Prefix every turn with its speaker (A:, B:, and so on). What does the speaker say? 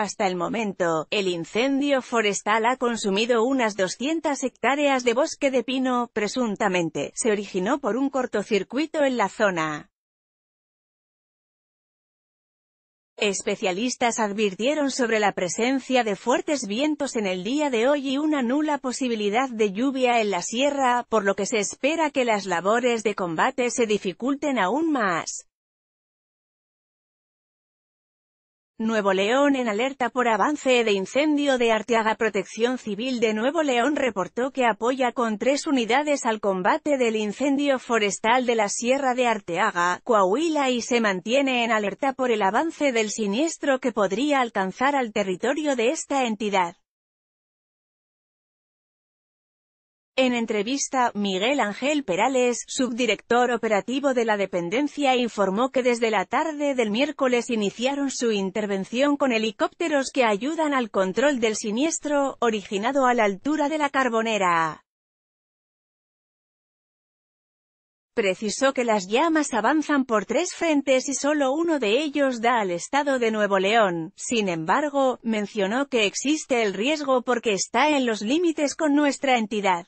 A: Hasta el momento, el incendio forestal ha consumido unas 200 hectáreas de bosque de pino, presuntamente, se originó por un cortocircuito en la zona. Especialistas advirtieron sobre la presencia de fuertes vientos en el día de hoy y una nula posibilidad de lluvia en la sierra, por lo que se espera que las labores de combate se dificulten aún más. Nuevo León en alerta por avance de incendio de Arteaga Protección Civil de Nuevo León reportó que apoya con tres unidades al combate del incendio forestal de la Sierra de Arteaga, Coahuila y se mantiene en alerta por el avance del siniestro que podría alcanzar al territorio de esta entidad. En entrevista, Miguel Ángel Perales, subdirector operativo de la dependencia informó que desde la tarde del miércoles iniciaron su intervención con helicópteros que ayudan al control del siniestro, originado a la altura de la carbonera. Precisó que las llamas avanzan por tres frentes y solo uno de ellos da al estado de Nuevo León. Sin embargo, mencionó que existe el riesgo porque está en los límites con nuestra entidad.